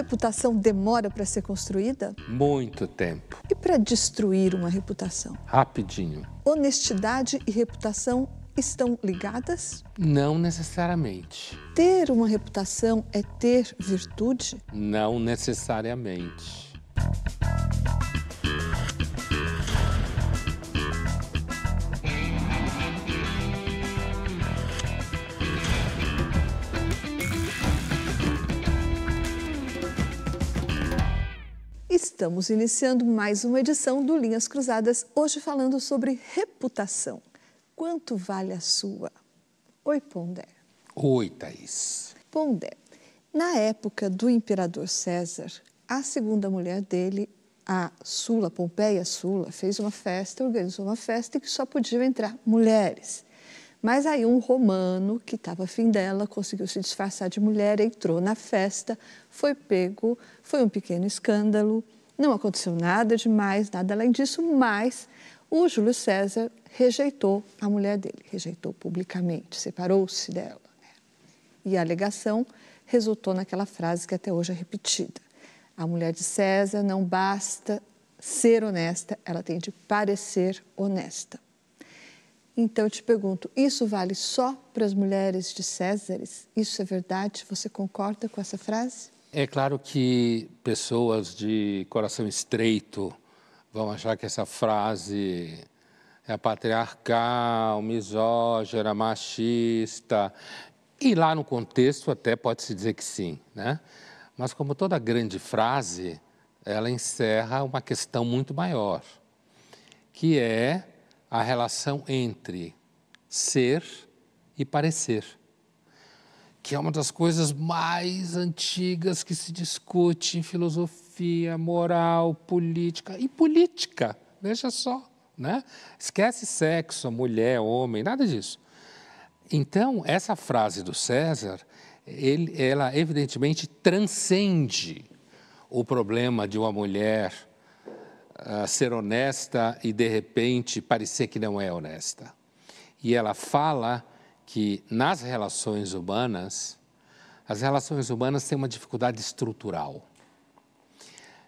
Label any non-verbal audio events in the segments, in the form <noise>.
reputação demora para ser construída? Muito tempo. E para destruir uma reputação? Rapidinho. Honestidade e reputação estão ligadas? Não necessariamente. Ter uma reputação é ter virtude? Não necessariamente. Estamos iniciando mais uma edição do Linhas Cruzadas, hoje falando sobre reputação. Quanto vale a sua? Oi, Pondé. Oi, Thaís. Pondé, na época do imperador César, a segunda mulher dele, a Sula, Pompeia Sula, fez uma festa, organizou uma festa em que só podiam entrar mulheres. Mas aí um romano que estava afim dela conseguiu se disfarçar de mulher, entrou na festa, foi pego, foi um pequeno escândalo. Não aconteceu nada demais, nada além disso, mas o Júlio César rejeitou a mulher dele, rejeitou publicamente, separou-se dela. Né? E a alegação resultou naquela frase que até hoje é repetida: A mulher de César não basta ser honesta, ela tem de parecer honesta. Então eu te pergunto: isso vale só para as mulheres de Césares? Isso é verdade? Você concorda com essa frase? É claro que pessoas de coração estreito vão achar que essa frase é patriarcal, misógina, machista. E lá no contexto até pode-se dizer que sim, né? Mas como toda grande frase, ela encerra uma questão muito maior, que é a relação entre ser e parecer que é uma das coisas mais antigas que se discute em filosofia, moral, política e política. Veja só, né? Esquece sexo, mulher, homem, nada disso. Então, essa frase do César, ele, ela evidentemente transcende o problema de uma mulher uh, ser honesta e de repente parecer que não é honesta. E ela fala que nas relações humanas, as relações humanas têm uma dificuldade estrutural.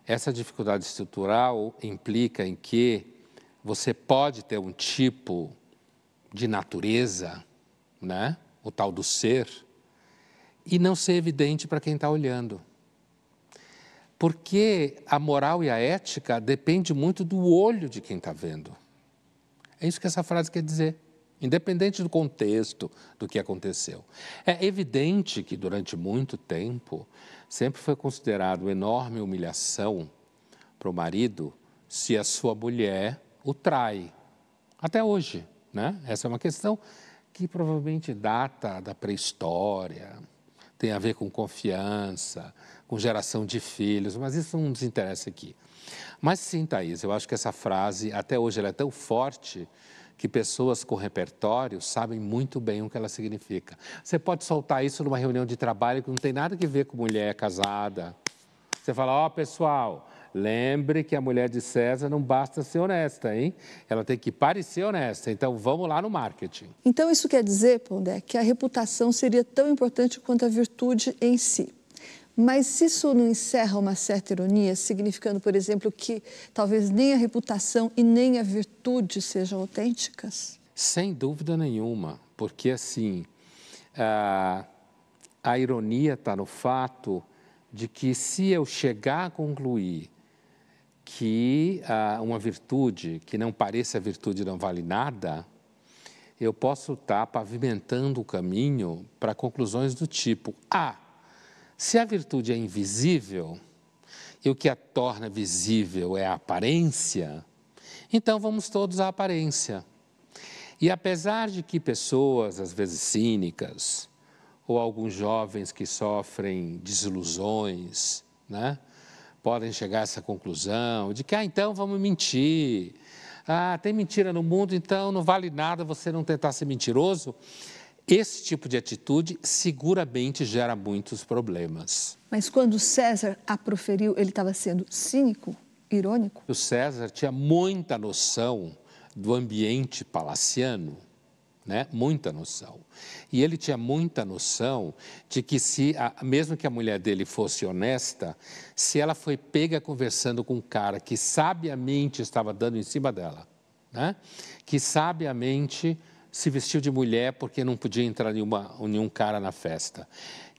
Essa dificuldade estrutural implica em que você pode ter um tipo de natureza, né? o tal do ser, e não ser evidente para quem está olhando. Porque a moral e a ética depende muito do olho de quem está vendo. É isso que essa frase quer dizer independente do contexto do que aconteceu. É evidente que durante muito tempo sempre foi considerado enorme humilhação para o marido se a sua mulher o trai. Até hoje, né? Essa é uma questão que provavelmente data da pré-história, tem a ver com confiança, com geração de filhos, mas isso não nos interessa aqui. Mas sim, Thaís, eu acho que essa frase, até hoje, ela é tão forte que pessoas com repertório sabem muito bem o que ela significa. Você pode soltar isso numa reunião de trabalho que não tem nada a ver com mulher casada. Você fala, ó oh, pessoal, lembre que a mulher de César não basta ser honesta, hein? Ela tem que parecer honesta. Então vamos lá no marketing. Então isso quer dizer, Pondé, que a reputação seria tão importante quanto a virtude em si. Mas isso não encerra uma certa ironia, significando, por exemplo, que talvez nem a reputação e nem a virtude sejam autênticas? Sem dúvida nenhuma, porque assim, a, a ironia está no fato de que se eu chegar a concluir que uma virtude que não pareça virtude não vale nada, eu posso estar tá pavimentando o caminho para conclusões do tipo: ah, se a virtude é invisível e o que a torna visível é a aparência, então vamos todos à aparência. E apesar de que pessoas, às vezes cínicas, ou alguns jovens que sofrem desilusões, né, podem chegar a essa conclusão de que, ah, então vamos mentir. Ah, tem mentira no mundo, então não vale nada você não tentar ser mentiroso. Esse tipo de atitude seguramente gera muitos problemas. Mas quando César a proferiu, ele estava sendo cínico, irônico? O César tinha muita noção do ambiente palaciano, né? muita noção. E ele tinha muita noção de que, se a, mesmo que a mulher dele fosse honesta, se ela foi pega conversando com um cara que sabiamente estava dando em cima dela, né? que sabiamente se vestiu de mulher porque não podia entrar nenhuma, nenhum cara na festa,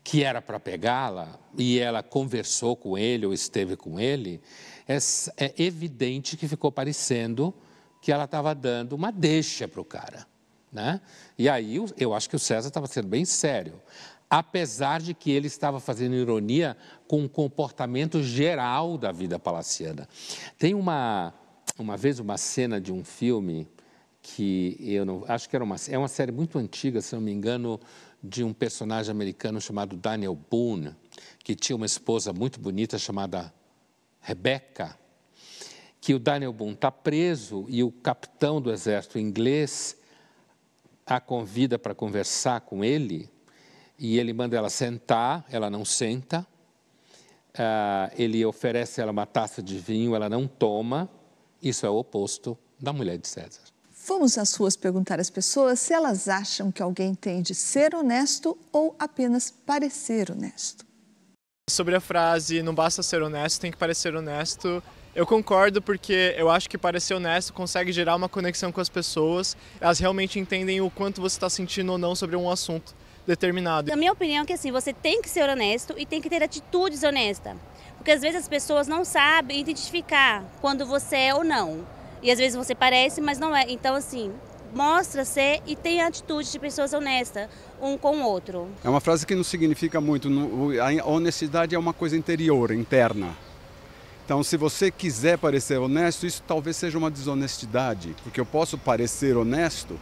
que era para pegá-la e ela conversou com ele ou esteve com ele, é, é evidente que ficou parecendo que ela estava dando uma deixa para o cara. Né? E aí eu acho que o César estava sendo bem sério apesar de que ele estava fazendo ironia com o comportamento geral da vida palaciana. Tem uma, uma vez uma cena de um filme que eu não acho que era uma é uma série muito antiga, se não me engano, de um personagem americano chamado Daniel Boone, que tinha uma esposa muito bonita chamada Rebecca, que o Daniel Boone está preso e o capitão do exército inglês a convida para conversar com ele e ele manda ela sentar, ela não senta. Uh, ele oferece ela uma taça de vinho, ela não toma. Isso é o oposto da mulher de César. Vamos às ruas perguntar às pessoas se elas acham que alguém tem de ser honesto ou apenas parecer honesto. Sobre a frase não basta ser honesto, tem que parecer honesto, eu concordo porque eu acho que parecer honesto consegue gerar uma conexão com as pessoas, elas realmente entendem o quanto você está sentindo ou não sobre um assunto determinado. Na minha opinião é que assim, você tem que ser honesto e tem que ter atitudes honestas, porque às vezes as pessoas não sabem identificar quando você é ou não. E às vezes você parece, mas não é. Então, assim, mostra ser e tem atitude de pessoas honestas um com o outro. É uma frase que não significa muito. A honestidade é uma coisa interior, interna. Então, se você quiser parecer honesto, isso talvez seja uma desonestidade, porque eu posso parecer honesto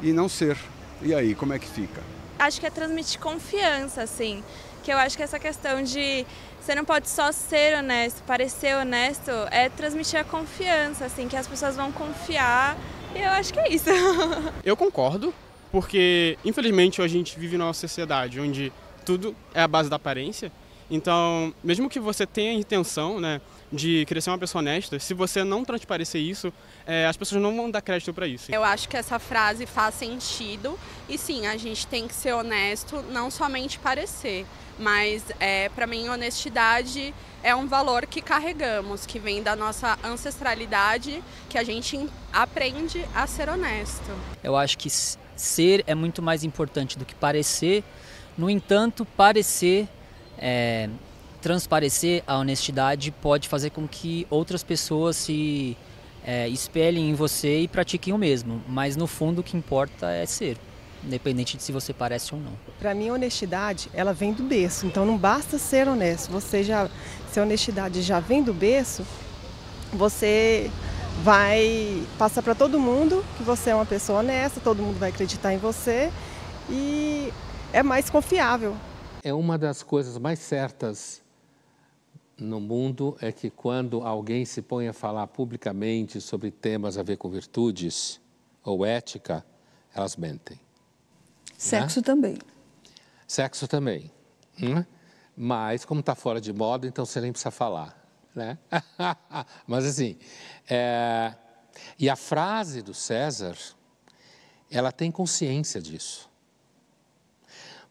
e não ser. E aí, como é que fica? Acho que é transmitir confiança, assim que eu acho que essa questão de você não pode só ser honesto, parecer honesto, é transmitir a confiança, assim, que as pessoas vão confiar. E eu acho que é isso. <laughs> Eu concordo, porque infelizmente a gente vive numa sociedade onde tudo é a base da aparência. Então, mesmo que você tenha a intenção né, de crescer uma pessoa honesta, se você não transparecer isso, é, as pessoas não vão dar crédito para isso. Eu acho que essa frase faz sentido e sim, a gente tem que ser honesto, não somente parecer mas é, para mim honestidade é um valor que carregamos, que vem da nossa ancestralidade, que a gente aprende a ser honesto. Eu acho que ser é muito mais importante do que parecer. No entanto, parecer, é, transparecer a honestidade pode fazer com que outras pessoas se é, espelhem em você e pratiquem o mesmo. Mas no fundo, o que importa é ser independente de se você parece ou não. Para mim, a honestidade, ela vem do berço. Então, não basta ser honesto. Você já, se a honestidade já vem do berço, você vai passar para todo mundo que você é uma pessoa honesta, todo mundo vai acreditar em você e é mais confiável. É uma das coisas mais certas no mundo é que quando alguém se põe a falar publicamente sobre temas a ver com virtudes ou ética, elas mentem. Sexo né? também. Sexo também. Hum? Mas, como está fora de moda, então você nem precisa falar. Né? <laughs> Mas, assim, é... e a frase do César, ela tem consciência disso.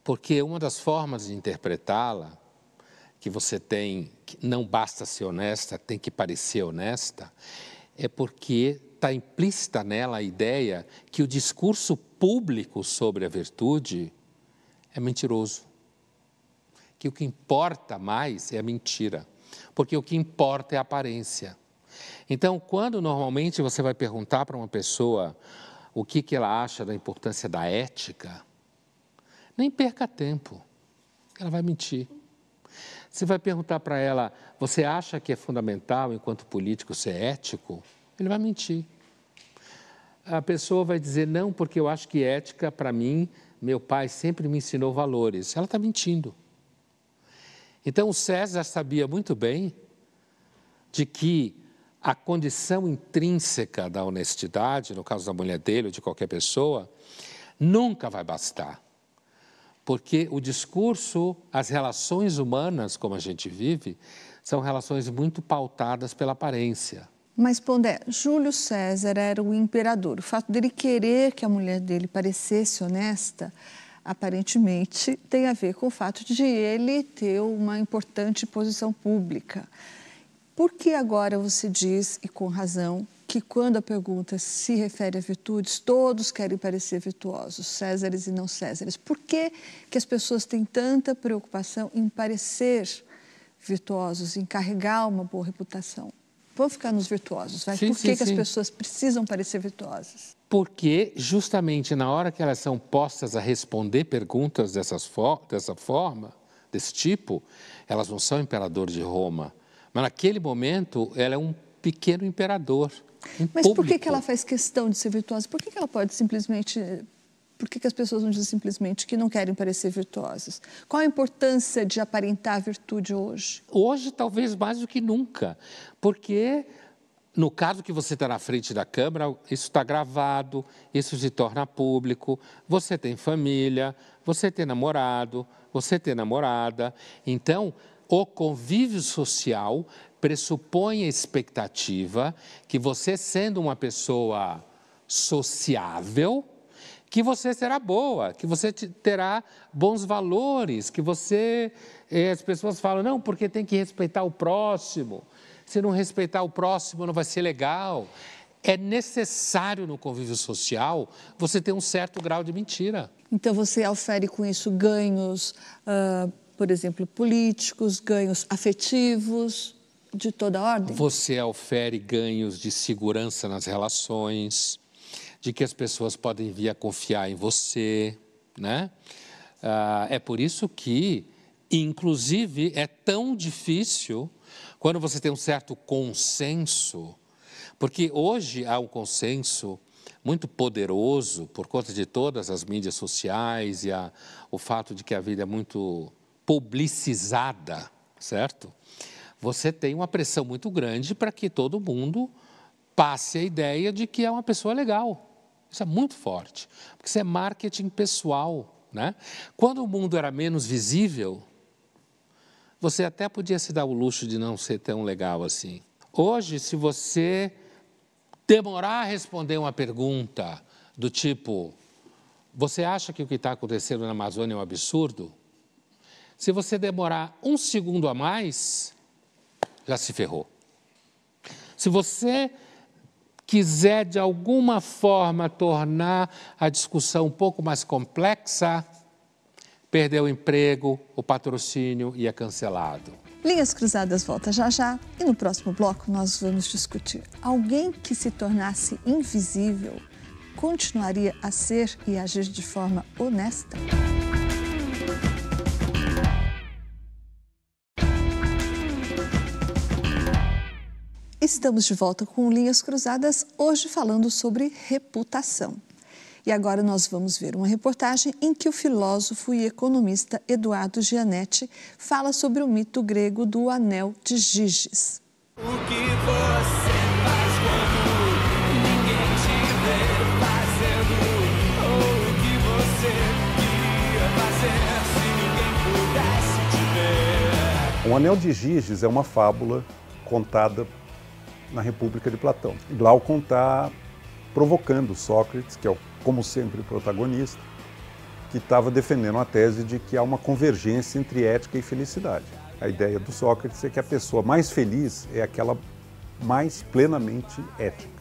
Porque uma das formas de interpretá-la, que você tem, que não basta ser honesta, tem que parecer honesta, é porque está implícita nela a ideia que o discurso público sobre a virtude é mentiroso. Que o que importa mais é a mentira, porque o que importa é a aparência. Então, quando normalmente você vai perguntar para uma pessoa o que, que ela acha da importância da ética, nem perca tempo, ela vai mentir. Você vai perguntar para ela, você acha que é fundamental, enquanto político, ser ético? Ele vai mentir a pessoa vai dizer não, porque eu acho que ética, para mim, meu pai sempre me ensinou valores. Ela está mentindo. Então o César sabia muito bem de que a condição intrínseca da honestidade, no caso da mulher dele ou de qualquer pessoa, nunca vai bastar. Porque o discurso, as relações humanas como a gente vive, são relações muito pautadas pela aparência. Mas, Pondé, Júlio César era o imperador. O fato dele querer que a mulher dele parecesse honesta, aparentemente, tem a ver com o fato de ele ter uma importante posição pública. Por que agora você diz, e com razão, que quando a pergunta se refere a virtudes, todos querem parecer virtuosos, Césares e não Césares? Por que, que as pessoas têm tanta preocupação em parecer virtuosos, em carregar uma boa reputação? Vamos ficar nos virtuosos. Vai. Sim, Por que, sim, que as sim. pessoas precisam parecer virtuosas? Porque, justamente na hora que elas são postas a responder perguntas dessas fo dessa forma, desse tipo, elas não são imperador de Roma. Mas naquele momento, ela é um pequeno imperador. Um Mas público. por que, que ela faz questão de ser virtuosa? Por que, que ela pode simplesmente por que, que, as pessoas não dizem simplesmente que não querem parecer virtuosas? Qual a importância de aparentar virtude hoje? Hoje, talvez mais do que nunca, porque no caso que você está na frente da câmera, isso está gravado, isso se torna público, você tem família, você tem namorado, você tem namorada. Então, o convívio social pressupõe a expectativa que você, sendo uma pessoa sociável, que você será boa, que você terá bons valores, que você. Eh, as pessoas falam, não, porque tem que respeitar o próximo. Se não respeitar o próximo, não vai ser legal. É necessário no convívio social você ter um certo grau de mentira. Então você ofere com isso ganhos, uh, por exemplo, políticos, ganhos afetivos de toda ordem? Você ofere ganhos de segurança nas relações, de que as pessoas podem vir a confiar em você, né? Ah, é por isso que, inclusive, é tão difícil quando você tem um certo consenso, porque hoje há um consenso muito poderoso por conta de todas as mídias sociais e a, o fato de que a vida é muito publicizada, certo? Você tem uma pressão muito grande para que todo mundo passe a ideia de que é uma pessoa legal. Isso é muito forte, porque isso é marketing pessoal. Né? Quando o mundo era menos visível, você até podia se dar o luxo de não ser tão legal assim. Hoje, se você demorar a responder uma pergunta do tipo: Você acha que o que está acontecendo na Amazônia é um absurdo? Se você demorar um segundo a mais, já se ferrou. Se você quiser de alguma forma tornar a discussão um pouco mais complexa, perdeu o emprego, o patrocínio e é cancelado. Linhas Cruzadas volta já já e no próximo bloco nós vamos discutir alguém que se tornasse invisível continuaria a ser e agir de forma honesta? Estamos de volta com Linhas Cruzadas, hoje falando sobre reputação. E agora nós vamos ver uma reportagem em que o filósofo e economista Eduardo Gianetti fala sobre o mito grego do anel de Giges. O que você faz quando ninguém fazendo? Ou o que você queria fazer se ninguém pudesse te ver? O Anel de Giges é uma fábula contada na República de Platão. Glaucon está provocando Sócrates, que é, como sempre, o protagonista, que estava defendendo a tese de que há uma convergência entre ética e felicidade. A ideia do Sócrates é que a pessoa mais feliz é aquela mais plenamente ética.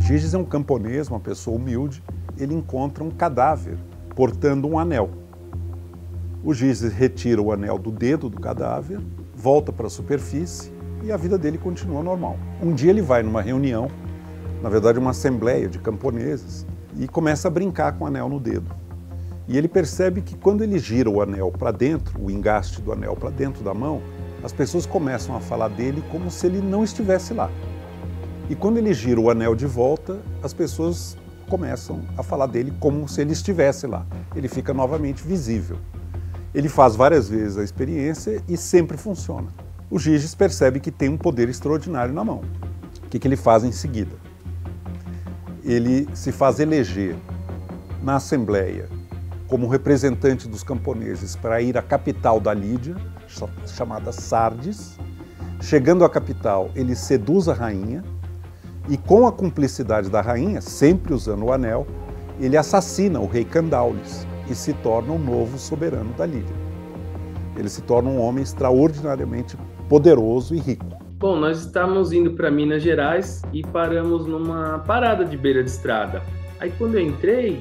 Giges é um camponês, uma pessoa humilde, ele encontra um cadáver portando um anel. O Giges retira o anel do dedo do cadáver volta para a superfície e a vida dele continua normal. Um dia ele vai numa reunião, na verdade uma assembleia de camponeses, e começa a brincar com o anel no dedo. E ele percebe que quando ele gira o anel para dentro, o engaste do anel para dentro da mão, as pessoas começam a falar dele como se ele não estivesse lá. E quando ele gira o anel de volta, as pessoas começam a falar dele como se ele estivesse lá. Ele fica novamente visível. Ele faz várias vezes a experiência e sempre funciona. O Giges percebe que tem um poder extraordinário na mão. O que, que ele faz em seguida? Ele se faz eleger na Assembleia como representante dos camponeses para ir à capital da Lídia, chamada Sardes. Chegando à capital, ele seduz a rainha e, com a cumplicidade da rainha, sempre usando o anel, ele assassina o rei Candaules e se torna o novo soberano da Líbia. Ele se torna um homem extraordinariamente poderoso e rico. Bom, nós estávamos indo para Minas Gerais e paramos numa parada de beira de estrada. Aí quando eu entrei,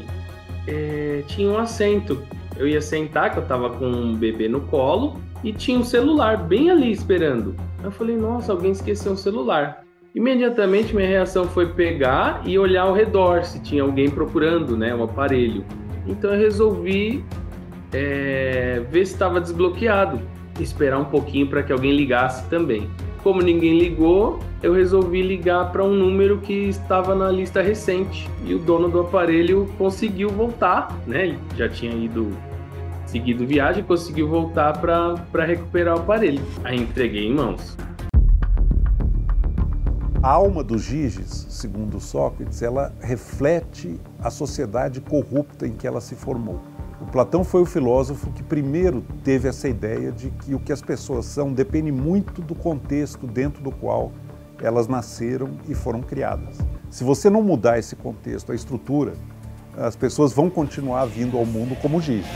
é, tinha um assento. Eu ia sentar, que eu estava com um bebê no colo, e tinha um celular bem ali esperando. Eu falei, nossa, alguém esqueceu o celular. Imediatamente minha reação foi pegar e olhar ao redor se tinha alguém procurando, né, o aparelho. Então eu resolvi é, ver se estava desbloqueado, esperar um pouquinho para que alguém ligasse também. Como ninguém ligou, eu resolvi ligar para um número que estava na lista recente e o dono do aparelho conseguiu voltar, né? Ele já tinha ido seguido viagem, conseguiu voltar para recuperar o aparelho. Aí entreguei em mãos. A alma dos Giges, segundo Sócrates, ela reflete a sociedade corrupta em que ela se formou. O Platão foi o filósofo que primeiro teve essa ideia de que o que as pessoas são depende muito do contexto dentro do qual elas nasceram e foram criadas. Se você não mudar esse contexto, a estrutura, as pessoas vão continuar vindo ao mundo como Giges.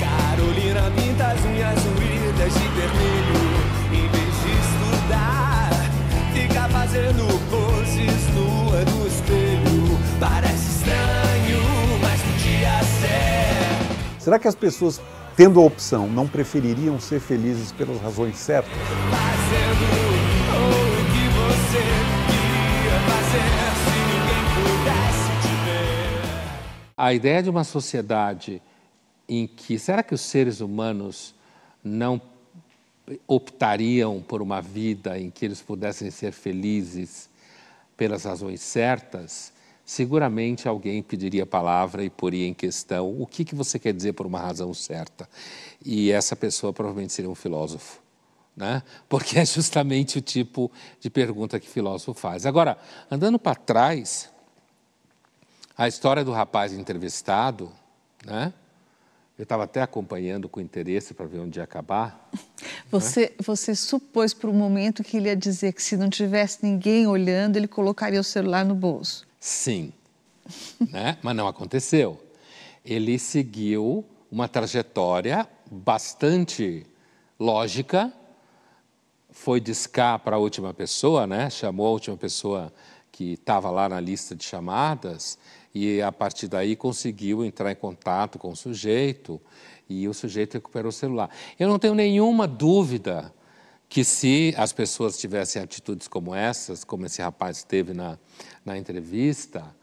Carolina pinta as de vermelho. Será que as pessoas, tendo a opção, não prefeririam ser felizes pelas razões certas? A ideia de uma sociedade em que será que os seres humanos não optariam por uma vida em que eles pudessem ser felizes pelas razões certas, seguramente alguém pediria a palavra e poria em questão o que, que você quer dizer por uma razão certa. E essa pessoa provavelmente seria um filósofo. Né? Porque é justamente o tipo de pergunta que filósofo faz. Agora, andando para trás, a história do rapaz entrevistado, né? Eu estava até acompanhando com interesse para ver onde ia acabar. Né? Você, né? você supôs por um momento que ele ia dizer que se não tivesse ninguém olhando, ele colocaria o celular no bolso. Sim. <laughs> né? Mas não aconteceu. Ele seguiu uma trajetória bastante lógica, foi discar para a última pessoa, né? chamou a última pessoa que estava lá na lista de chamadas e a partir daí conseguiu entrar em contato com o sujeito e o sujeito recuperou o celular. Eu não tenho nenhuma dúvida que se as pessoas tivessem atitudes como essas, como esse rapaz teve na, na entrevista,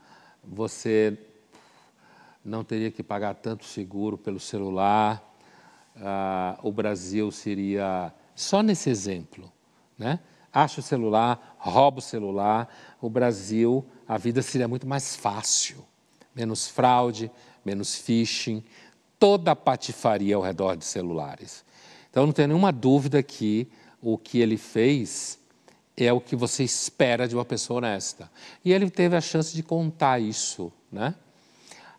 você não teria que pagar tanto seguro pelo celular, ah, o Brasil seria, só nesse exemplo, né? acha o celular, rouba o celular, o Brasil, a vida seria muito mais fácil, menos fraude, menos phishing, toda a patifaria ao redor de celulares. Então não tenho nenhuma dúvida que o que ele fez é o que você espera de uma pessoa honesta. E ele teve a chance de contar isso. Né?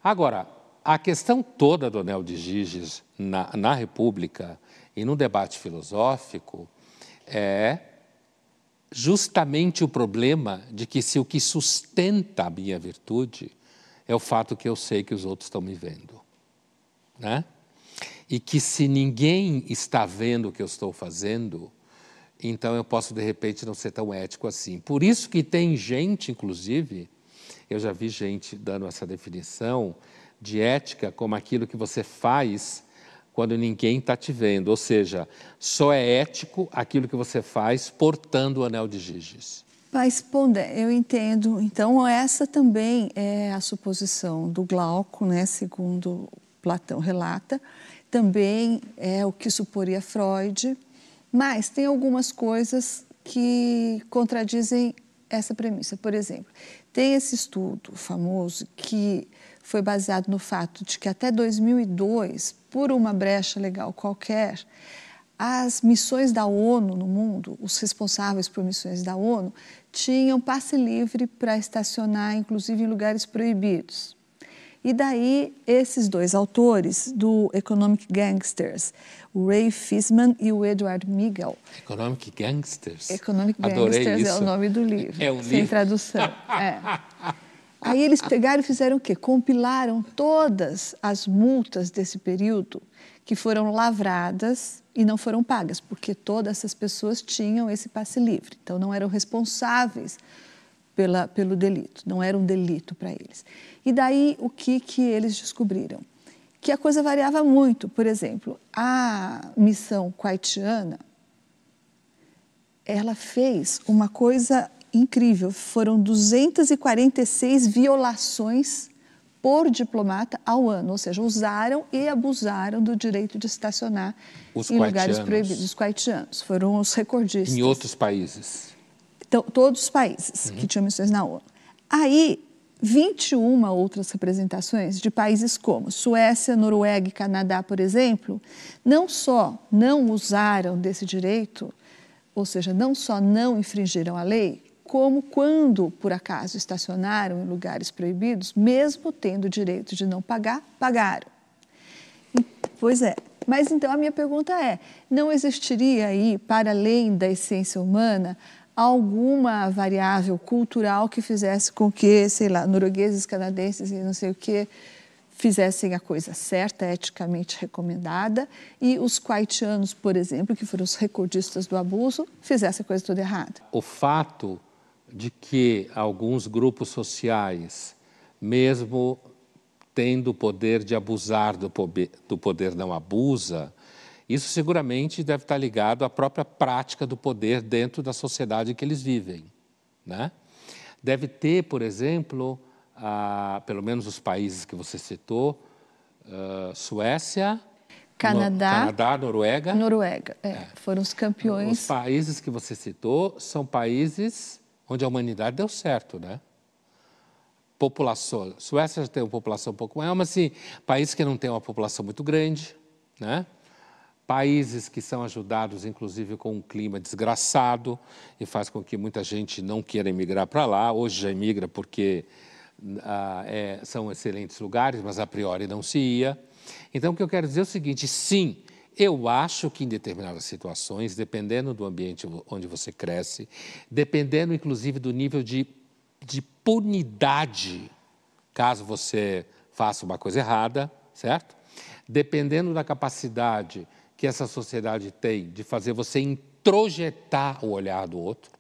Agora, a questão toda do Anel de Giges na, na República e no debate filosófico é justamente o problema de que se o que sustenta a minha virtude é o fato que eu sei que os outros estão me vendo. Né? E que se ninguém está vendo o que eu estou fazendo, então eu posso de repente não ser tão ético assim. Por isso que tem gente, inclusive, eu já vi gente dando essa definição de ética como aquilo que você faz quando ninguém está te vendo, ou seja, só é ético aquilo que você faz portando o anel de Giges. Mas, Ponda, eu entendo. Então, essa também é a suposição do Glauco, né, segundo Platão relata. Também é o que suporia Freud, mas tem algumas coisas que contradizem essa premissa. Por exemplo, tem esse estudo famoso que foi baseado no fato de que até 2002, por uma brecha legal qualquer, as missões da ONU no mundo, os responsáveis por missões da ONU, tinham passe livre para estacionar, inclusive em lugares proibidos. E daí, esses dois autores do Economic Gangsters, o Ray Fisman e o Edward Miguel. Economic Gangsters? Economic Adorei Gangsters isso. é o nome do livro. É o livro. Sem tradução. <laughs> é. Aí eles pegaram e fizeram o quê? Compilaram todas as multas desse período que foram lavradas e não foram pagas, porque todas essas pessoas tinham esse passe livre. Então, não eram responsáveis pela, pelo delito, não era um delito para eles. E daí o que, que eles descobriram? Que a coisa variava muito. Por exemplo, a missão haitiana, ela fez uma coisa incrível. Foram 246 violações por diplomata ao ano, ou seja, usaram e abusaram do direito de estacionar os em lugares proibidos. Os haitianos foram os recordistas. Em outros países. Então, todos os países uhum. que tinham missões na ONU. Aí, 21 outras representações de países como Suécia, Noruega e Canadá, por exemplo, não só não usaram desse direito, ou seja, não só não infringiram a lei, como quando, por acaso, estacionaram em lugares proibidos, mesmo tendo o direito de não pagar, pagaram. Pois é. Mas então a minha pergunta é: não existiria aí, para além da essência humana, alguma variável cultural que fizesse com que, sei lá, noruegueses, canadenses e não sei o que fizessem a coisa certa, eticamente recomendada, e os haitianos, por exemplo, que foram os recordistas do abuso, fizessem a coisa toda errada. O fato de que alguns grupos sociais, mesmo tendo o poder de abusar do poder, do poder não abusa, isso seguramente deve estar ligado à própria prática do poder dentro da sociedade que eles vivem. Né? Deve ter, por exemplo, a, pelo menos os países que você citou, Suécia, Canadá, no, Canadá, Noruega. Noruega, é, é. foram os campeões. Os países que você citou são países onde a humanidade deu certo, né? População, Suécia já tem uma população um pouco maior, mas assim, países que não têm uma população muito grande, né? países que são ajudados, inclusive, com um clima desgraçado e faz com que muita gente não queira emigrar para lá. Hoje já emigra porque ah, é, são excelentes lugares, mas a priori não se ia. Então, o que eu quero dizer é o seguinte: sim, eu acho que em determinadas situações, dependendo do ambiente onde você cresce, dependendo inclusive do nível de, de punidade, caso você faça uma coisa errada, certo? Dependendo da capacidade que essa sociedade tem de fazer você introjetar o olhar do outro,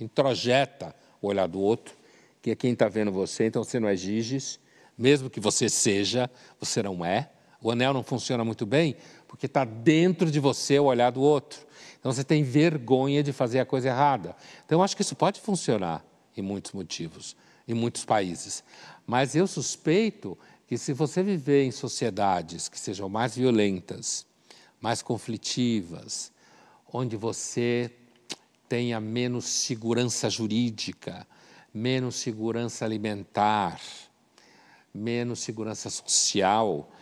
introjeta o olhar do outro, que é quem está vendo você, então você não é Giges, mesmo que você seja, você não é. O anel não funciona muito bem porque está dentro de você o olhar do outro. Então você tem vergonha de fazer a coisa errada. Então eu acho que isso pode funcionar em muitos motivos, em muitos países. Mas eu suspeito que se você viver em sociedades que sejam mais violentas, mais conflitivas, onde você tenha menos segurança jurídica, menos segurança alimentar, menos segurança social,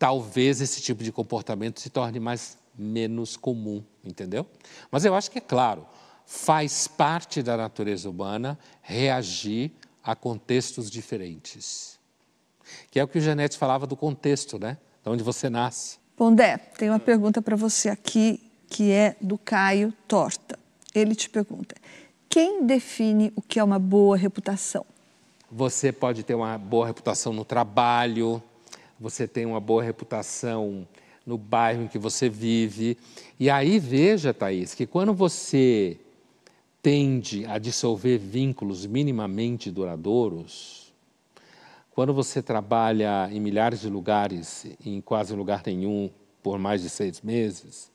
talvez esse tipo de comportamento se torne mais menos comum, entendeu? Mas eu acho que é claro, faz parte da natureza humana reagir a contextos diferentes. Que é o que o Janete falava do contexto, né? De onde você nasce. Pondé, tem uma pergunta para você aqui que é do Caio Torta. Ele te pergunta: quem define o que é uma boa reputação? Você pode ter uma boa reputação no trabalho, você tem uma boa reputação no bairro em que você vive. E aí veja, Thaís, que quando você tende a dissolver vínculos minimamente duradouros, quando você trabalha em milhares de lugares, em quase lugar nenhum, por mais de seis meses,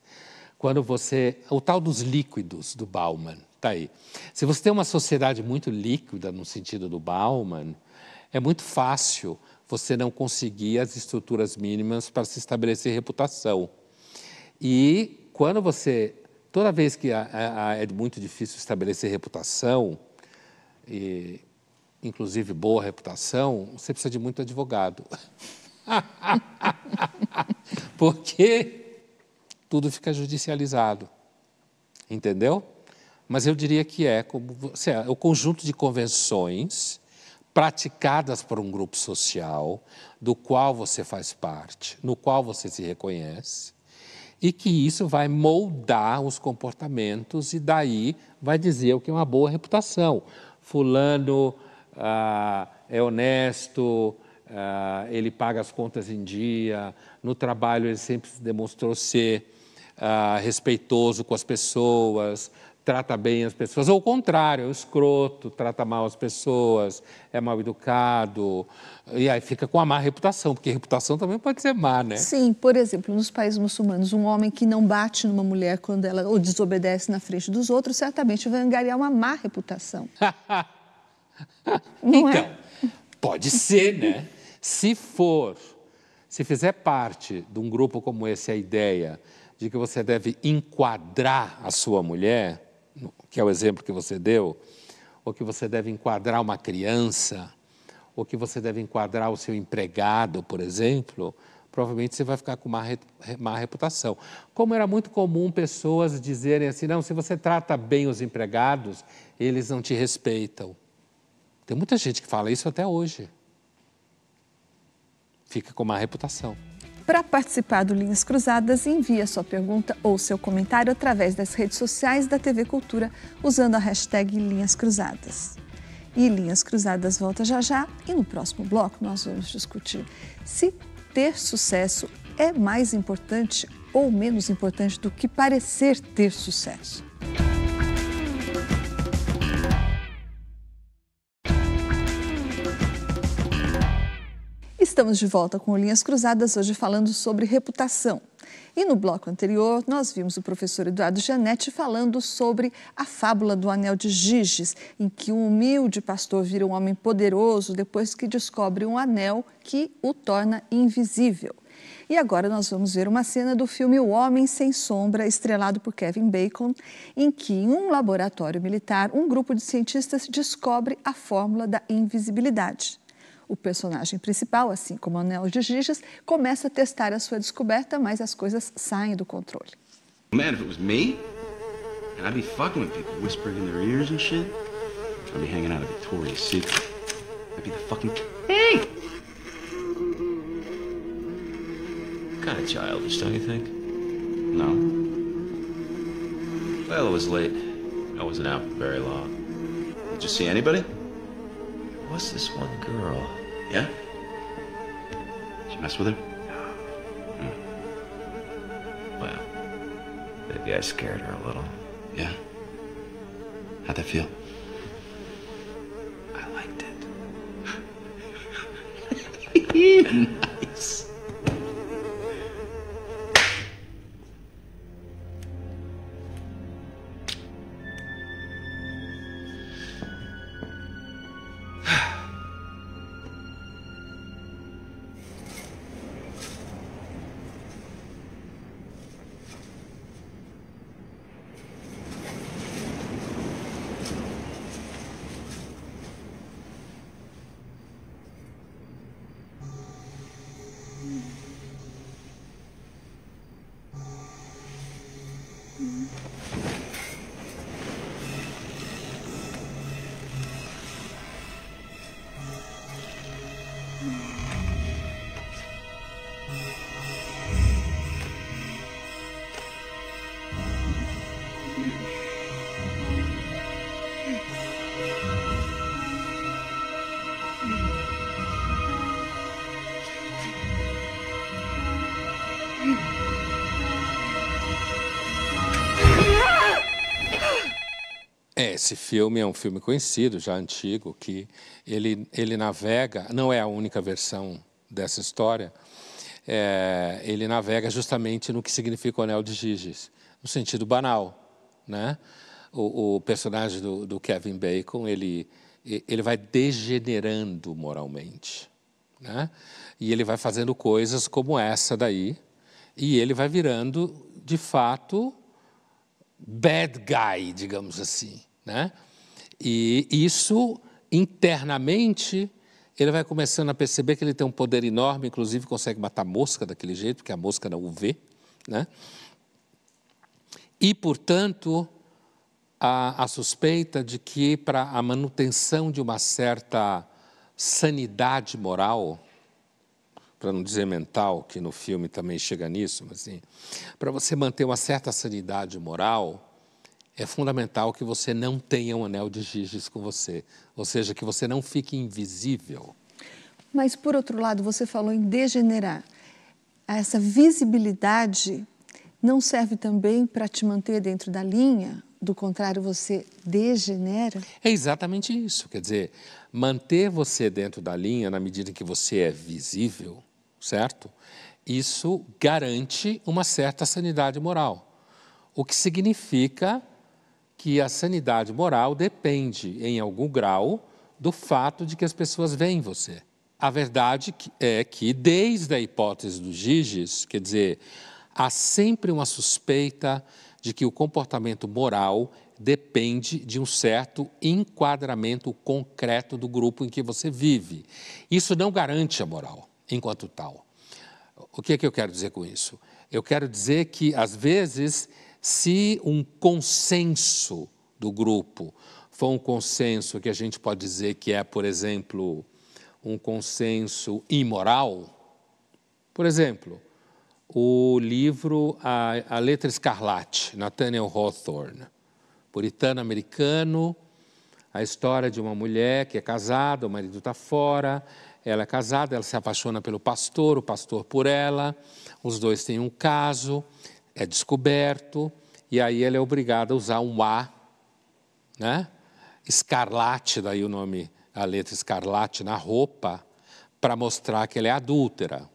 quando você. O tal dos líquidos do Bauman, está aí. Se você tem uma sociedade muito líquida, no sentido do Bauman, é muito fácil você não conseguir as estruturas mínimas para se estabelecer reputação. E quando você. Toda vez que é muito difícil estabelecer reputação, e inclusive boa reputação, você precisa de muito advogado. <laughs> Porque tudo fica judicializado. Entendeu? Mas eu diria que é, como, assim, é o conjunto de convenções praticadas por um grupo social do qual você faz parte, no qual você se reconhece, e que isso vai moldar os comportamentos e daí vai dizer o que é uma boa reputação. Fulano ah, é honesto, ah, ele paga as contas em dia, no trabalho ele sempre demonstrou ser ah, respeitoso com as pessoas, trata bem as pessoas, ou o contrário, é o escroto, trata mal as pessoas, é mal educado, e aí fica com a má reputação, porque reputação também pode ser má, né? Sim, por exemplo, nos países muçulmanos, um homem que não bate numa mulher quando ela ou desobedece na frente dos outros, certamente vai angariar uma má reputação. <laughs> Não é? então, é. pode ser, né? se for, se fizer parte de um grupo como esse a ideia de que você deve enquadrar a sua mulher, que é o exemplo que você deu, ou que você deve enquadrar uma criança, ou que você deve enquadrar o seu empregado, por exemplo, provavelmente você vai ficar com uma má reputação. Como era muito comum pessoas dizerem assim: não, se você trata bem os empregados, eles não te respeitam. Tem muita gente que fala isso até hoje. Fica com má reputação. Para participar do Linhas Cruzadas, envie a sua pergunta ou seu comentário através das redes sociais da TV Cultura usando a hashtag Linhas Cruzadas. E Linhas Cruzadas volta já já e no próximo bloco nós vamos discutir se ter sucesso é mais importante ou menos importante do que parecer ter sucesso. Estamos de volta com Linhas Cruzadas, hoje falando sobre reputação. E no bloco anterior, nós vimos o professor Eduardo Janetti falando sobre a fábula do Anel de Giges, em que um humilde pastor vira um homem poderoso depois que descobre um anel que o torna invisível. E agora nós vamos ver uma cena do filme O Homem Sem Sombra, estrelado por Kevin Bacon, em que, em um laboratório militar, um grupo de cientistas descobre a fórmula da invisibilidade. O personagem principal, assim como Anel de Gigas, começa a testar a sua descoberta, mas as coisas saem do controle. Man, if it was me, I'd be fucking with people, whispering in their ears and shit. I'd be hanging out at Victoria's Secret. I'd be the fucking king. Kind of childish, don't you think? No. Well, it was late. I wasn't out very long. Did you see anybody? What's this one girl? Yeah? Did you mess with her? Hmm. Well, maybe I scared her a little. Yeah? How'd that feel? I liked it. <laughs> É, esse filme é um filme conhecido, já antigo, que ele, ele navega, não é a única versão dessa história, é, ele navega justamente no que significa o anel de Giges, no sentido banal. Né? O, o personagem do, do, Kevin Bacon, ele, ele vai degenerando moralmente. Né? E ele vai fazendo coisas como essa daí, e ele vai virando, de fato, bad guy, digamos assim. Né? E isso, internamente, ele vai começando a perceber que ele tem um poder enorme, inclusive consegue matar mosca daquele jeito, porque a mosca não o vê. Né? E, portanto, a, a suspeita de que para a manutenção de uma certa sanidade moral, para não dizer mental, que no filme também chega nisso, mas assim, para você manter uma certa sanidade moral, é fundamental que você não tenha um anel de giges com você, ou seja, que você não fique invisível. Mas por outro lado, você falou em degenerar. Essa visibilidade não serve também para te manter dentro da linha? Do contrário, você degenera? É exatamente isso. Quer dizer, manter você dentro da linha na medida em que você é visível certo? Isso garante uma certa sanidade moral, o que significa que a sanidade moral depende, em algum grau, do fato de que as pessoas veem você. A verdade é que, desde a hipótese do Giges, quer dizer, há sempre uma suspeita de que o comportamento moral depende de um certo enquadramento concreto do grupo em que você vive. Isso não garante a moral enquanto tal. O que é que eu quero dizer com isso? Eu quero dizer que, às vezes, se um consenso do grupo for um consenso que a gente pode dizer que é, por exemplo, um consenso imoral, por exemplo, o livro A, a Letra Escarlate, Nathaniel Hawthorne, puritano americano, a história de uma mulher que é casada, o marido está fora, ela é casada, ela se apaixona pelo pastor, o pastor por ela, os dois têm um caso, é descoberto, e aí ela é obrigada a usar um A, né? escarlate, daí o nome, a letra escarlate na roupa, para mostrar que ela é adúltera.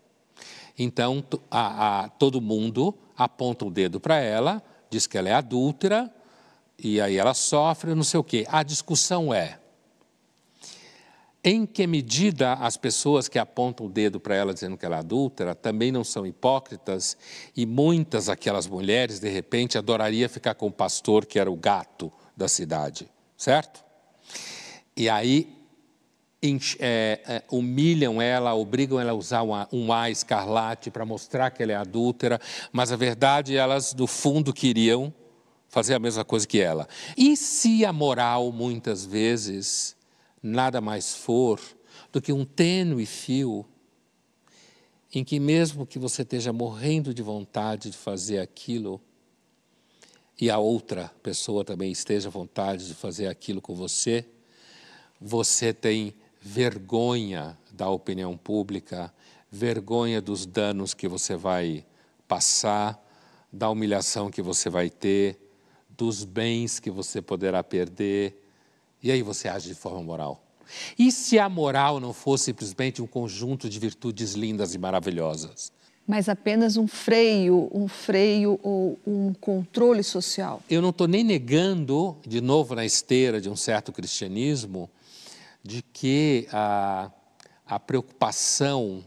Então, a, a, todo mundo aponta o um dedo para ela, diz que ela é adúltera, e aí ela sofre, não sei o quê. A discussão é: em que medida as pessoas que apontam o dedo para ela dizendo que ela é adúltera também não são hipócritas e muitas aquelas mulheres, de repente, adoraria ficar com o pastor que era o gato da cidade, certo? E aí é, é, humilham ela, obrigam ela a usar um A escarlate para mostrar que ela é adúltera, mas a verdade elas do fundo queriam fazer a mesma coisa que ela. E se a moral muitas vezes nada mais for do que um tênue fio em que, mesmo que você esteja morrendo de vontade de fazer aquilo, e a outra pessoa também esteja à vontade de fazer aquilo com você, você tem vergonha da opinião pública, vergonha dos danos que você vai passar, da humilhação que você vai ter, dos bens que você poderá perder e aí você age de forma moral. E se a moral não fosse simplesmente um conjunto de virtudes lindas e maravilhosas? Mas apenas um freio, um freio ou um controle social. Eu não estou nem negando, de novo na esteira de um certo cristianismo, de que a, a preocupação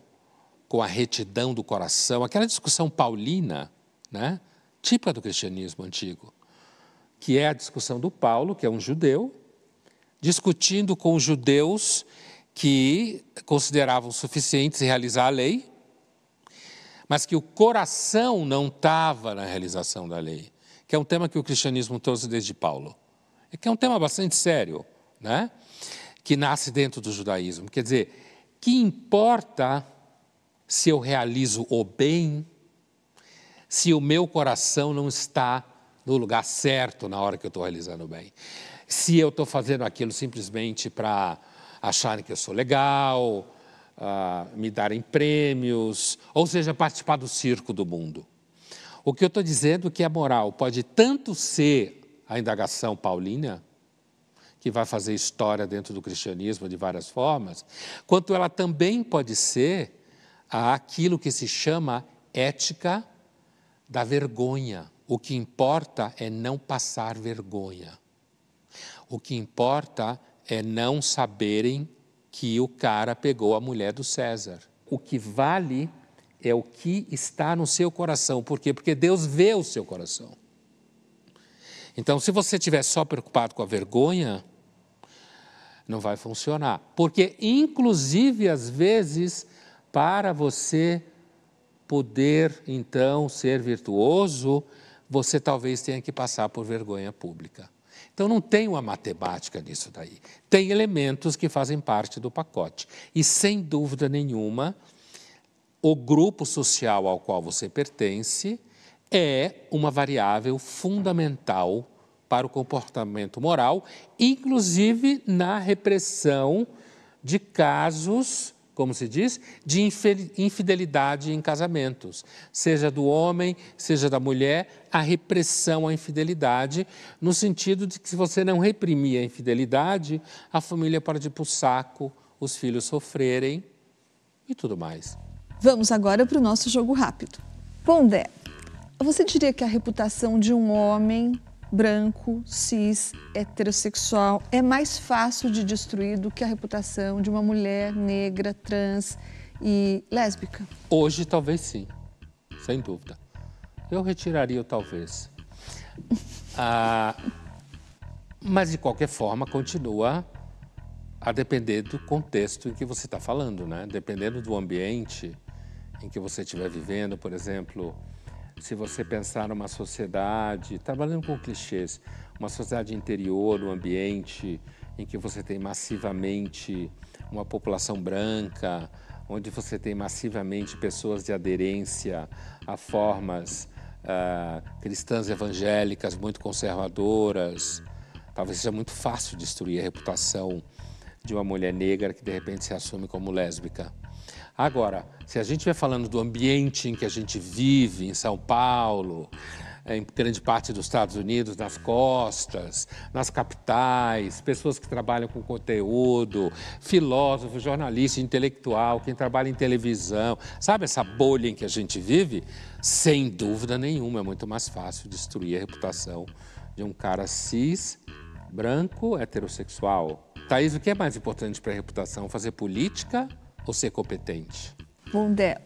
com a retidão do coração, aquela discussão paulina, né, típica do cristianismo antigo, que é a discussão do Paulo, que é um judeu, discutindo com judeus que consideravam suficientes realizar a lei, mas que o coração não estava na realização da lei, que é um tema que o cristianismo trouxe desde Paulo. É que é um tema bastante sério, né? que nasce dentro do judaísmo. Quer dizer, que importa se eu realizo o bem, se o meu coração não está no lugar certo na hora que eu estou realizando o bem se eu estou fazendo aquilo simplesmente para acharem que eu sou legal, uh, me darem prêmios, ou seja, participar do circo do mundo. O que eu estou dizendo é que a moral pode tanto ser a indagação paulina, que vai fazer história dentro do cristianismo de várias formas, quanto ela também pode ser aquilo que se chama ética da vergonha. O que importa é não passar vergonha. O que importa é não saberem que o cara pegou a mulher do César. O que vale é o que está no seu coração. Por quê? Porque Deus vê o seu coração. Então, se você estiver só preocupado com a vergonha, não vai funcionar. Porque, inclusive, às vezes, para você poder então ser virtuoso, você talvez tenha que passar por vergonha pública. Então não tem uma matemática nisso daí. Tem elementos que fazem parte do pacote. E sem dúvida nenhuma, o grupo social ao qual você pertence é uma variável fundamental para o comportamento moral, inclusive na repressão de casos como se diz, de infidelidade em casamentos, seja do homem, seja da mulher, a repressão à infidelidade, no sentido de que se você não reprimir a infidelidade, a família pode ir para o saco, os filhos sofrerem e tudo mais. Vamos agora para o nosso jogo rápido. Pondé, você diria que a reputação de um homem branco, cis, heterossexual, é mais fácil de destruir do que a reputação de uma mulher negra, trans e lésbica? Hoje, talvez sim, sem dúvida. Eu retiraria o talvez. <laughs> ah, mas, de qualquer forma, continua a depender do contexto em que você está falando, né? Dependendo do ambiente em que você estiver vivendo, por exemplo, se você pensar numa sociedade, trabalhando tá com clichês, uma sociedade interior, um ambiente em que você tem massivamente uma população branca, onde você tem massivamente pessoas de aderência a formas uh, cristãs evangélicas muito conservadoras, talvez seja muito fácil destruir a reputação de uma mulher negra que de repente se assume como lésbica. Agora, se a gente estiver falando do ambiente em que a gente vive, em São Paulo, em grande parte dos Estados Unidos, nas costas, nas capitais, pessoas que trabalham com conteúdo, filósofo, jornalista, intelectual, quem trabalha em televisão, sabe essa bolha em que a gente vive? Sem dúvida nenhuma, é muito mais fácil destruir a reputação de um cara cis, branco, heterossexual. Thaís, o que é mais importante para a reputação? Fazer política? ou ser competente? Bondé,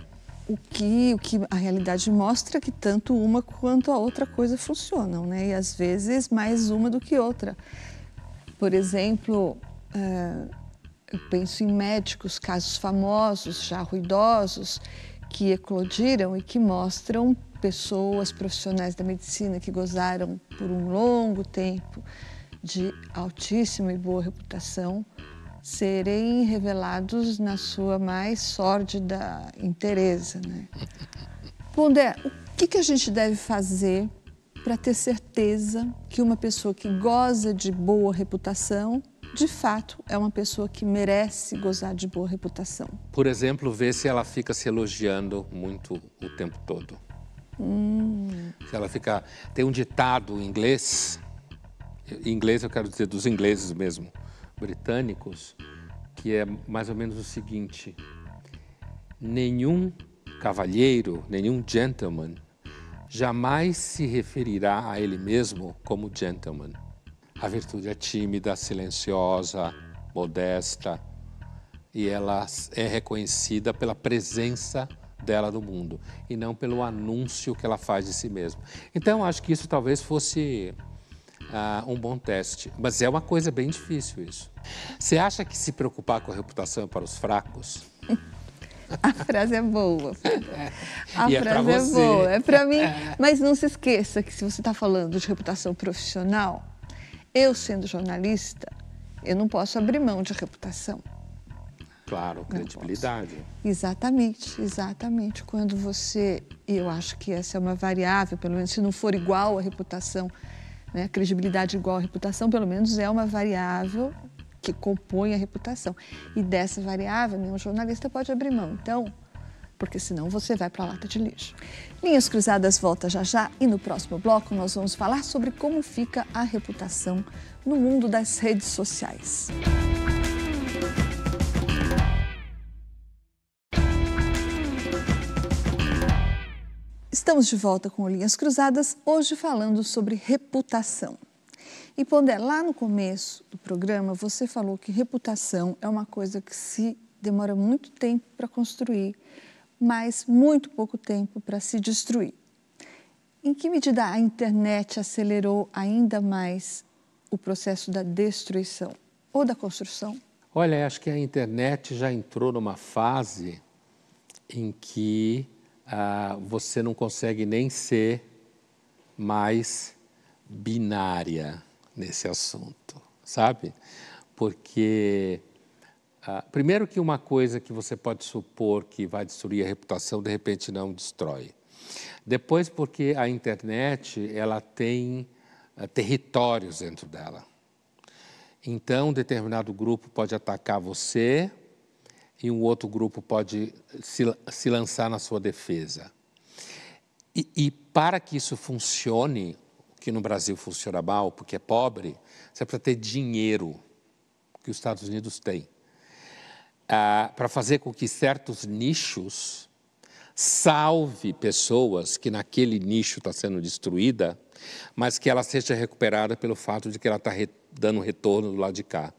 o que, o que a realidade mostra é que tanto uma quanto a outra coisa funcionam, né? E às vezes mais uma do que outra. Por exemplo, eh, eu penso em médicos, casos famosos, já ruidosos, que eclodiram e que mostram pessoas profissionais da medicina que gozaram por um longo tempo de altíssima e boa reputação serem revelados na sua mais sórdida interesa. Né? Pondé, o que, que a gente deve fazer para ter certeza que uma pessoa que goza de boa reputação, de fato, é uma pessoa que merece gozar de boa reputação? Por exemplo, ver se ela fica se elogiando muito o tempo todo. Hum. Se ela fica. Tem um ditado em inglês, em inglês eu quero dizer dos ingleses mesmo, britânicos, que é mais ou menos o seguinte: nenhum cavalheiro, nenhum gentleman, jamais se referirá a ele mesmo como gentleman. A virtude é tímida, silenciosa, modesta, e ela é reconhecida pela presença dela no mundo e não pelo anúncio que ela faz de si mesma. Então, acho que isso talvez fosse ah, um bom teste. Mas é uma coisa bem difícil isso. Você acha que se preocupar com a reputação é para os fracos? <laughs> A frase é boa. É. A e é frase é, é boa, é para mim. <laughs> É. Mas não se esqueça que se você está falando de reputação profissional, eu sendo jornalista, eu não posso abrir mão de reputação. Claro, credibilidade. Exatamente, exatamente. Quando você, e eu acho que essa é uma variável, pelo menos se não for igual a reputação né? Credibilidade igual à reputação, pelo menos, é uma variável que compõe a reputação. E dessa variável, nenhum jornalista pode abrir mão. Então, porque senão você vai para a lata de lixo. Linhas Cruzadas volta já já e no próximo bloco nós vamos falar sobre como fica a reputação no mundo das redes sociais. Estamos de volta com Linhas Cruzadas, hoje falando sobre reputação. E Pondé, lá no começo do programa, você falou que reputação é uma coisa que se demora muito tempo para construir, mas muito pouco tempo para se destruir. Em que medida a internet acelerou ainda mais o processo da destruição ou da construção? Olha, acho que a internet já entrou numa fase em que ah, você não consegue nem ser mais binária nesse assunto, sabe? Porque ah, primeiro que uma coisa que você pode supor que vai destruir a reputação de repente não destrói. Depois porque a internet ela tem ah, territórios dentro dela. Então, determinado grupo pode atacar você, e um outro grupo pode se, se lançar na sua defesa. E, e para que isso funcione, que no Brasil funciona mal, porque é pobre, você precisa ter dinheiro, que os Estados Unidos têm, ah, para fazer com que certos nichos salve pessoas que naquele nicho está sendo destruída, mas que ela seja recuperada pelo fato de que ela está re, dando retorno do lado de cá.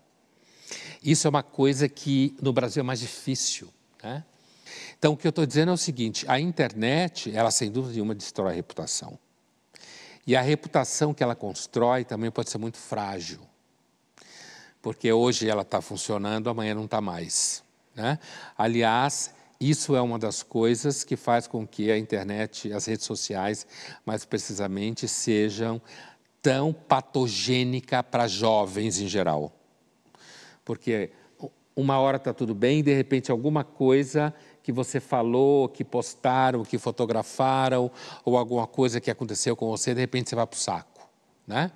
Isso é uma coisa que no Brasil é mais difícil. Né? Então, o que eu estou dizendo é o seguinte: a internet, ela sem dúvida nenhuma destrói a reputação. E a reputação que ela constrói também pode ser muito frágil. Porque hoje ela está funcionando, amanhã não está mais. Né? Aliás, isso é uma das coisas que faz com que a internet, as redes sociais, mais precisamente, sejam tão patogênica para jovens em geral. Porque uma hora está tudo bem, de repente alguma coisa que você falou, que postaram, que fotografaram, ou alguma coisa que aconteceu com você, de repente você vai para o saco. Né?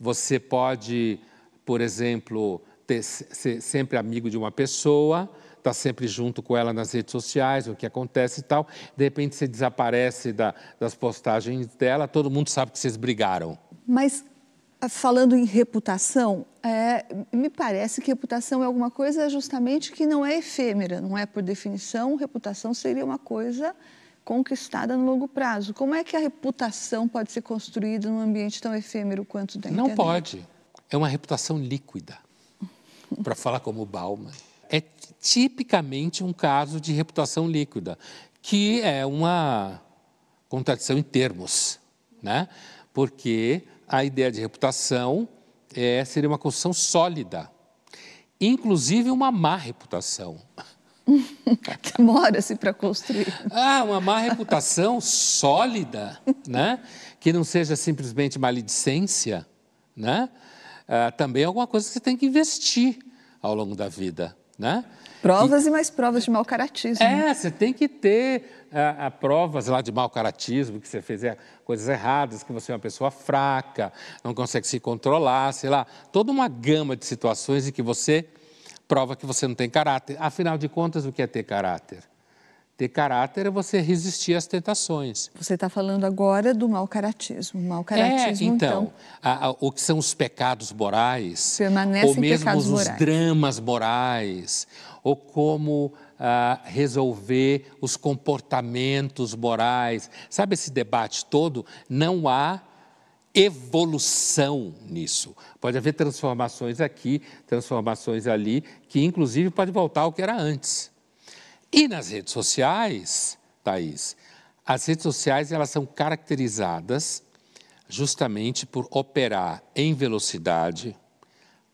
Você pode, por exemplo, ter, ser sempre amigo de uma pessoa, estar tá sempre junto com ela nas redes sociais, o que acontece e tal, de repente você desaparece da, das postagens dela, todo mundo sabe que vocês brigaram. Mas Falando em reputação, é, me parece que reputação é alguma coisa justamente que não é efêmera, não é por definição. Reputação seria uma coisa conquistada no longo prazo. Como é que a reputação pode ser construída num ambiente tão efêmero quanto da internet? Não pode. É uma reputação líquida, <laughs> para falar como Bauman. É tipicamente um caso de reputação líquida, que é uma contradição em termos, né? Porque a ideia de reputação é, seria uma construção sólida, inclusive uma má reputação. <laughs> Demora-se para construir. Ah, uma má reputação sólida, né? que não seja simplesmente maledicência, né? Ah, também é alguma coisa que você tem que investir ao longo da vida. Né? Provas e, e mais provas de mau caratismo. É, você tem que ter a, a provas lá de mau caratismo, que você fez é, coisas erradas, que você é uma pessoa fraca, não consegue se controlar, sei lá, toda uma gama de situações em que você prova que você não tem caráter. Afinal de contas, o que é ter caráter? Ter caráter é você resistir às tentações. Você está falando agora do mau caratismo. Mal caratismo, é, então. então a, a, o que são os pecados morais, ou mesmo os morais. dramas morais, ou como ah, resolver os comportamentos morais. Sabe esse debate todo? Não há evolução nisso. Pode haver transformações aqui, transformações ali, que inclusive pode voltar ao que era antes. E nas redes sociais, Thaís, as redes sociais elas são caracterizadas justamente por operar em velocidade,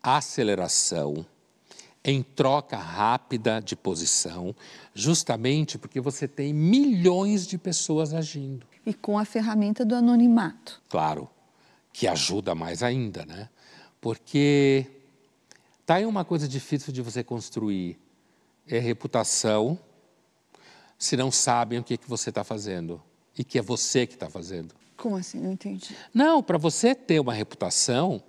aceleração, em troca rápida de posição, justamente porque você tem milhões de pessoas agindo. E com a ferramenta do anonimato. Claro, que ajuda mais ainda, né? Porque tá aí uma coisa difícil de você construir é reputação se não sabem o que, é que você está fazendo e que é você que está fazendo. Como assim? Não entendi. Não, para você ter uma reputação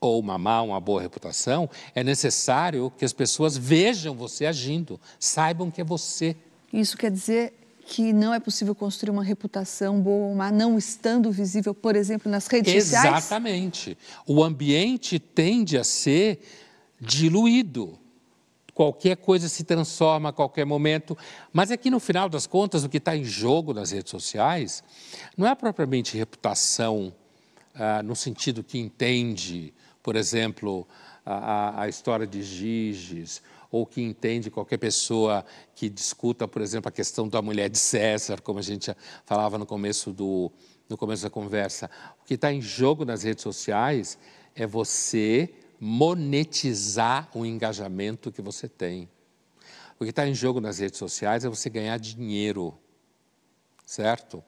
ou uma má, uma boa reputação, é necessário que as pessoas vejam você agindo, saibam que é você. Isso quer dizer que não é possível construir uma reputação boa ou má não estando visível, por exemplo, nas redes Exatamente. sociais? Exatamente. O ambiente tende a ser diluído qualquer coisa se transforma a qualquer momento. Mas é que, no final das contas, o que está em jogo nas redes sociais não é propriamente reputação ah, no sentido que entende, por exemplo, a, a história de Giges, ou que entende qualquer pessoa que discuta, por exemplo, a questão da mulher de César, como a gente falava no começo, do, no começo da conversa. O que está em jogo nas redes sociais é você monetizar o engajamento que você tem. O que está em jogo nas redes sociais é você ganhar dinheiro, certo?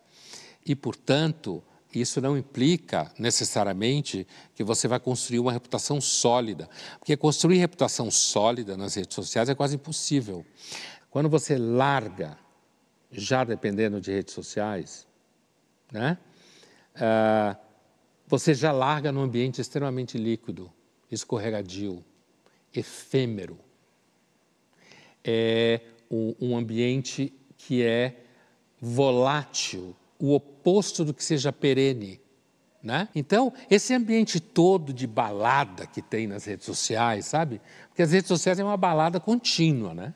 E, portanto, isso não implica necessariamente que você vai construir uma reputação sólida, porque construir reputação sólida nas redes sociais é quase impossível. Quando você larga, já dependendo de redes sociais, né? Uh, você já larga num ambiente extremamente líquido escorregadio, efêmero. É um ambiente que é volátil, o oposto do que seja perene. Né? Então, esse ambiente todo de balada que tem nas redes sociais, sabe? Porque as redes sociais é uma balada contínua, né?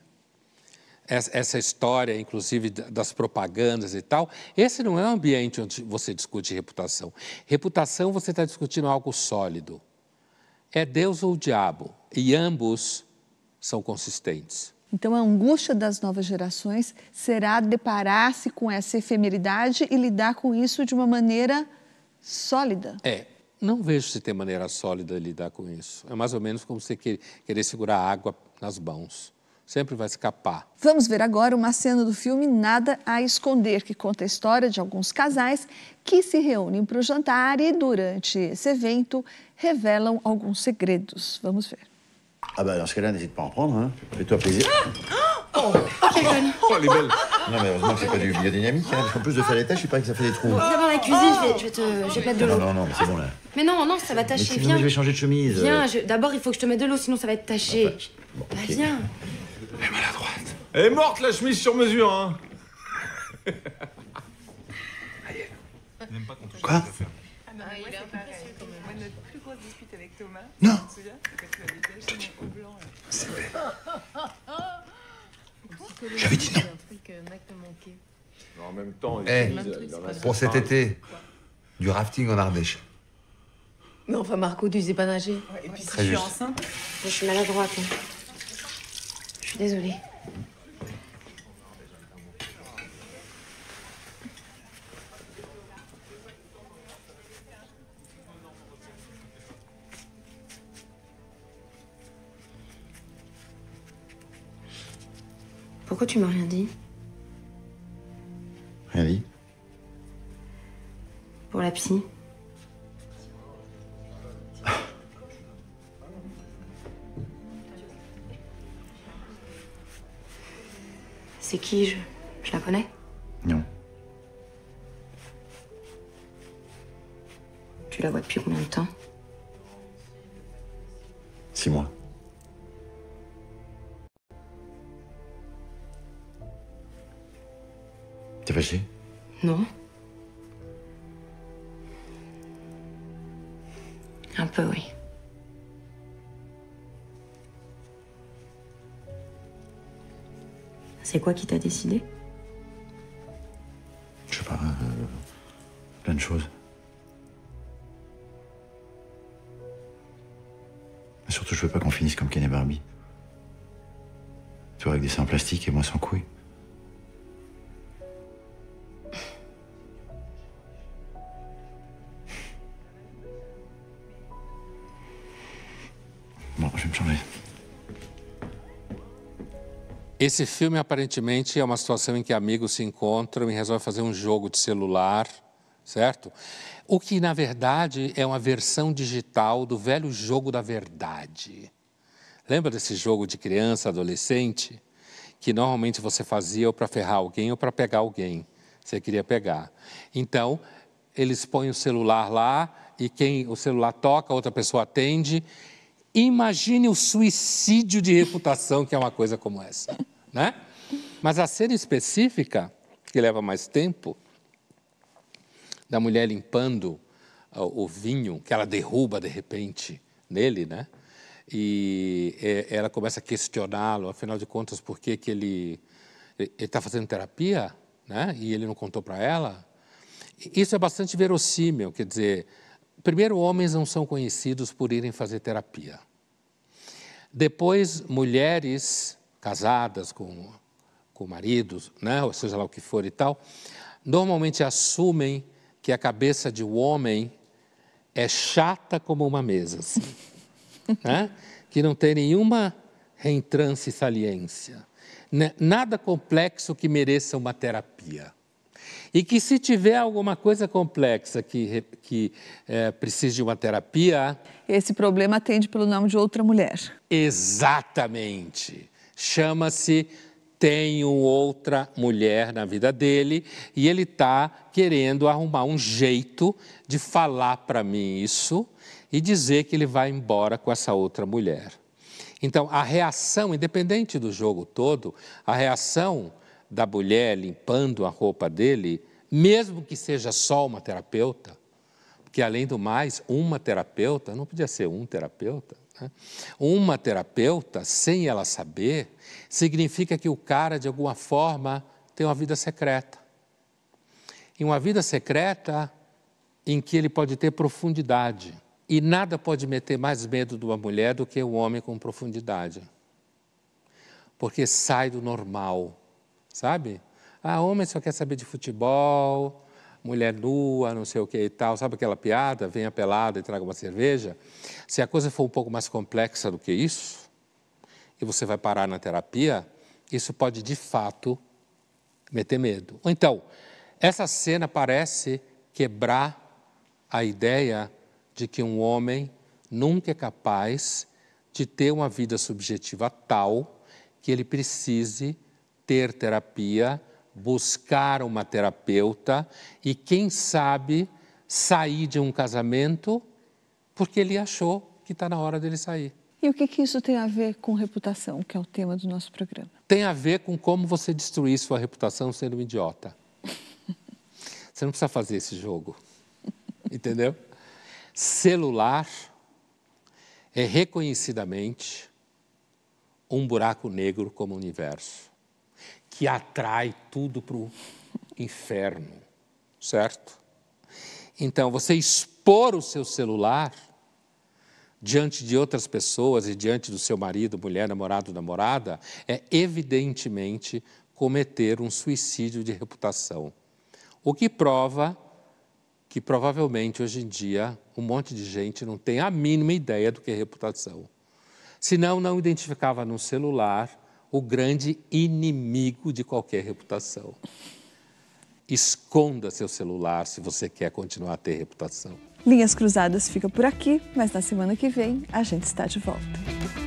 Essa história, inclusive, das propagandas e tal, esse não é um ambiente onde você discute reputação. Reputação, você está discutindo algo sólido. É Deus ou o diabo? E ambos são consistentes. Então, a angústia das novas gerações será deparar-se com essa efemeridade e lidar com isso de uma maneira sólida. É, não vejo se tem maneira sólida de lidar com isso. É mais ou menos como você querer segurar água nas mãos sempre vai escapar. Vamos ver agora uma cena do filme Nada a Esconder, que conta a história de alguns casais que se reúnem para o jantar e, durante esse evento, revelam alguns segredos. Vamos ver. Ah, bah, dans ce cas-là, n'hésite pas à en prendre, hein. Fais-toi plaisir. <gasps> Oh, quelle oh, bonne. Oh, elle est belle. Non, mais heureusement que c'est pas du biodynamique. Hein. En plus de faire les tâches, il paraît que ça fait des trous. D'abord la cuisine, je vais, je vais te. Je vais mettre de l'eau. Non, non, non, mais c'est bon là. Mais non, non, ça va tacher. viens. Non, je vais changer de chemise. Viens, je... d'abord, il faut que je te mette de l'eau, sinon ça va être taché. Enfin, ah bon, bah, okay. viens. Elle est maladroite. Elle est morte, la chemise sur mesure, hein <laughs> Aïe. N'aime pas qu'on Quoi ah bah, il a un Moi, notre plus grosse dispute avec Thomas, non. tu te souviens Quand tu l'avais <laughs> au blanc. C'est J'avais dit euh, non. En même temps, il hey, eh. pour cet été, du rafting en Ardèche. Mais enfin, Marco, tu sais pas nager. et puis si je suis enceinte. Je suis maladroite. Hein suis désolée. Pourquoi tu m'as rien dit Rien dit Pour la psy. C'est qui je... la connais Non. Tu la vois depuis combien de temps Six mois. T'es fâché Non. Un peu, oui. C'est quoi qui t'a décidé Je sais pas, euh, plein de choses. surtout, je veux pas qu'on finisse comme Ken et Barbie. Toi avec des seins plastiques et moi sans couilles. Esse filme aparentemente é uma situação em que amigos se encontram e resolvem fazer um jogo de celular, certo? O que na verdade é uma versão digital do velho jogo da verdade. Lembra desse jogo de criança, adolescente, que normalmente você fazia ou para ferrar alguém ou para pegar alguém. Você queria pegar. Então, eles põem o celular lá e quem o celular toca, outra pessoa atende. Imagine o suicídio de reputação que é uma coisa como essa né? Mas a cena específica, que leva mais tempo, da mulher limpando ah, o vinho, que ela derruba de repente nele, né? E eh, ela começa a questioná-lo, afinal de contas, por que, ele está eh, fazendo terapia, né? E ele não contou para ela. Isso é bastante verossímil, quer dizer, primeiro, homens não são conhecidos por irem fazer terapia. Depois, mulheres casadas com, com maridos, né, ou seja lá o que for e tal, normalmente assumem que a cabeça de um homem é chata como uma mesa, assim, <laughs> né? que não tem nenhuma reentrância e saliência, né, nada complexo que mereça uma terapia. E que se tiver alguma coisa complexa que, que é, precise de uma terapia. Esse problema atende pelo nome de outra mulher. Exatamente chama-se Tenho Outra Mulher na Vida Dele, e ele está querendo arrumar um jeito de falar para mim isso e dizer que ele vai embora com essa outra mulher. Então, a reação, independente do jogo todo, a reação da mulher limpando a roupa dele, mesmo que seja só uma terapeuta, porque além do mais, uma terapeuta, não podia ser um terapeuta, uma terapeuta, sem ela saber, significa que o cara, de alguma forma, tem uma vida secreta. E uma vida secreta em que ele pode ter profundidade. E nada pode meter mais medo de uma mulher do que um homem com profundidade. Porque sai do normal, sabe? Ah, homem só quer saber de futebol, mulher nua, não sei o que e tal, sabe aquela piada? Venha pelada e traga uma cerveja. Se a coisa for um pouco mais complexa do que isso, e você vai parar na terapia, isso pode de fato meter medo. Ou então, essa cena parece quebrar a ideia de que um homem nunca é capaz de ter uma vida subjetiva tal que ele precise ter terapia buscar uma terapeuta e, quem sabe, sair de um casamento porque ele achou que está na hora dele sair. E o que, que isso tem a ver com reputação, que é o tema do nosso programa? Tem a ver com como você destruir sua reputação sendo um idiota. <laughs> você não precisa fazer esse jogo. Entendeu? Celular é reconhecidamente um buraco negro como o universo que atrai tudo para o inferno, certo? Então, você expor o seu celular diante de outras pessoas e diante do seu marido, mulher, namorado, namorada, é evidentemente cometer um suicídio de reputação. O que prova que provavelmente hoje em dia um monte de gente não tem a mínima ideia do que é reputação. Se não, não identificava no celular o grande inimigo de qualquer reputação. Esconda seu celular se você quer continuar a ter reputação. Linhas Cruzadas fica por aqui, mas na semana que vem a gente está de volta.